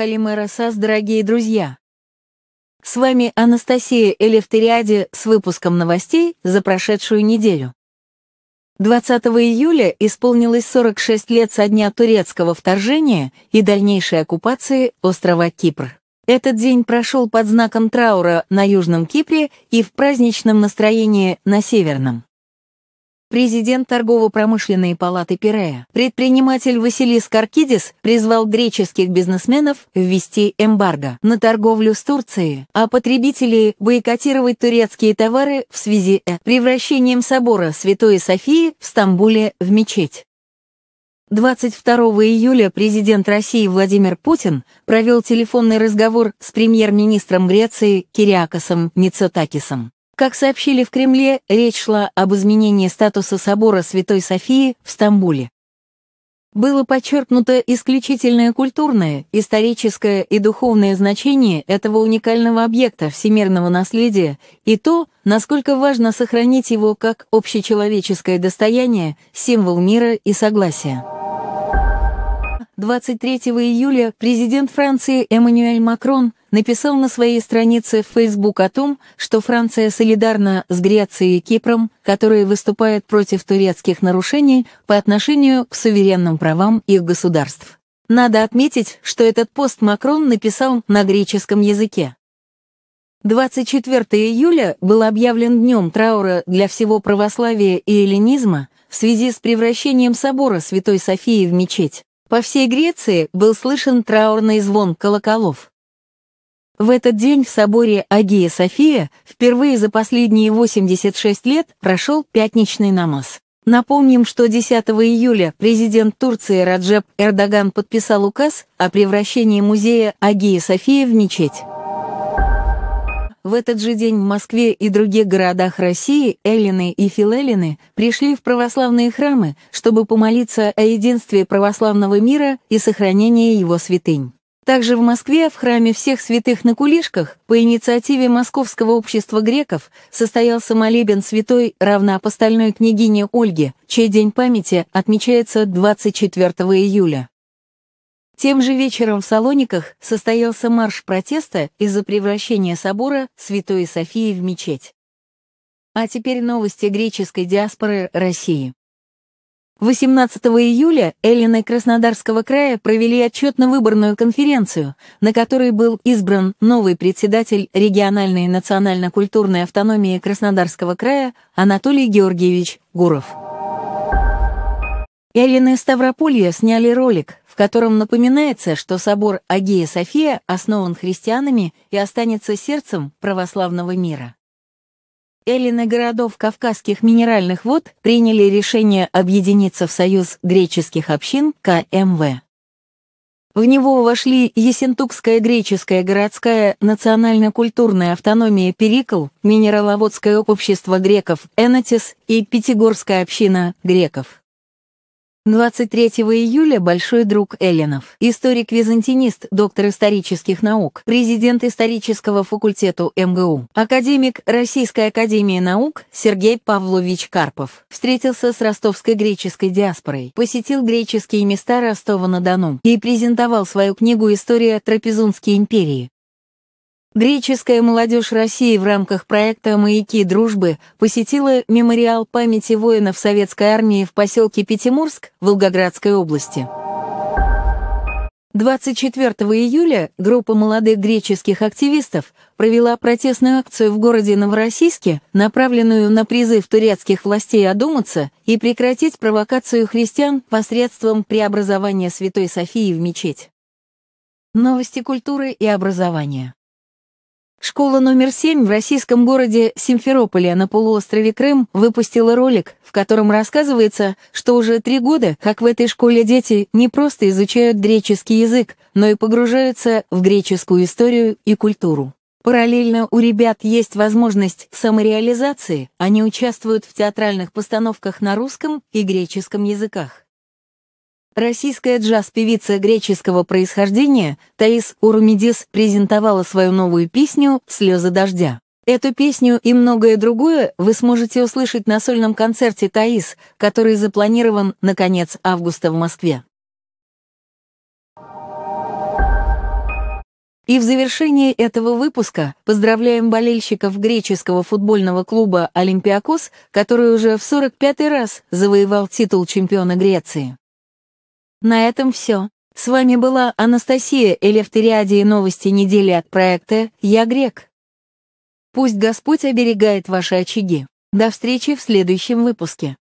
Калимера САС, дорогие друзья! С вами Анастасия Элефтериади с выпуском новостей за прошедшую неделю. 20 июля исполнилось 46 лет со дня турецкого вторжения и дальнейшей оккупации острова Кипр. Этот день прошел под знаком траура на Южном Кипре и в праздничном настроении на Северном президент торгово-промышленной палаты Пирея, предприниматель Василис Каркидис призвал греческих бизнесменов ввести эмбарго на торговлю с Турцией, а потребителей бойкотировать турецкие товары в связи с превращением собора Святой Софии в Стамбуле в мечеть. 22 июля президент России Владимир Путин провел телефонный разговор с премьер-министром Греции Кириакосом Мицотакисом. Как сообщили в Кремле, речь шла об изменении статуса собора Святой Софии в Стамбуле. Было подчеркнуто исключительное культурное, историческое и духовное значение этого уникального объекта всемирного наследия и то, насколько важно сохранить его как общечеловеческое достояние, символ мира и согласия. 23 июля президент Франции Эммануэль Макрон написал на своей странице в Facebook о том, что Франция солидарна с Грецией и Кипром, которые выступают против турецких нарушений по отношению к суверенным правам их государств. Надо отметить, что этот пост Макрон написал на греческом языке. 24 июля был объявлен днем траура для всего православия и эллинизма в связи с превращением собора Святой Софии в мечеть. По всей Греции был слышен траурный звон колоколов. В этот день в соборе Агия София впервые за последние 86 лет прошел пятничный намаз. Напомним, что 10 июля президент Турции Раджеп Эрдоган подписал указ о превращении музея Агии София в мечеть. В этот же день в Москве и других городах России эллины и филеллины пришли в православные храмы, чтобы помолиться о единстве православного мира и сохранении его святынь также в Москве, в храме всех святых на Кулишках, по инициативе Московского общества греков, состоялся молебен святой равноапостольной княгине Ольге, чей день памяти отмечается 24 июля. Тем же вечером в Салониках состоялся марш протеста из-за превращения собора Святой Софии в мечеть. А теперь новости греческой диаспоры России. 18 июля Эллины Краснодарского края провели отчетно-выборную конференцию, на которой был избран новый председатель региональной национально-культурной автономии Краснодарского края Анатолий Георгиевич Гуров. Эллины Ставрополья сняли ролик, в котором напоминается, что собор Агея София основан христианами и останется сердцем православного мира. Эллины городов Кавказских минеральных вод приняли решение объединиться в Союз греческих общин КМВ. В него вошли Есентукская греческая городская национально-культурная автономия Перикл, Минераловодское общество греков Энатис и Пятигорская община греков. 23 июля большой друг Эллинов, историк-византинист, доктор исторических наук, президент исторического факультета МГУ, академик Российской академии наук Сергей Павлович Карпов, встретился с ростовской греческой диаспорой, посетил греческие места Ростова-на-Дону и презентовал свою книгу «История Трапезунской империи. Греческая молодежь России в рамках проекта «Маяки дружбы» посетила мемориал памяти воинов Советской армии в поселке Пятимурск Волгоградской области. 24 июля группа молодых греческих активистов провела протестную акцию в городе Новороссийске, направленную на призыв турецких властей одуматься и прекратить провокацию христиан посредством преобразования Святой Софии в мечеть. Новости культуры и образования. Школа номер 7 в российском городе Симферополе на полуострове Крым выпустила ролик, в котором рассказывается, что уже три года, как в этой школе дети не просто изучают греческий язык, но и погружаются в греческую историю и культуру. Параллельно у ребят есть возможность самореализации, они участвуют в театральных постановках на русском и греческом языках. Российская джаз-певица греческого происхождения Таис Урумидис презентовала свою новую песню «Слезы дождя». Эту песню и многое другое вы сможете услышать на сольном концерте «Таис», который запланирован на конец августа в Москве. И в завершении этого выпуска поздравляем болельщиков греческого футбольного клуба «Олимпиакос», который уже в 45-й раз завоевал титул чемпиона Греции. На этом все. С вами была Анастасия Элевтериади и новости недели от проекта «Я грек». Пусть Господь оберегает ваши очаги. До встречи в следующем выпуске.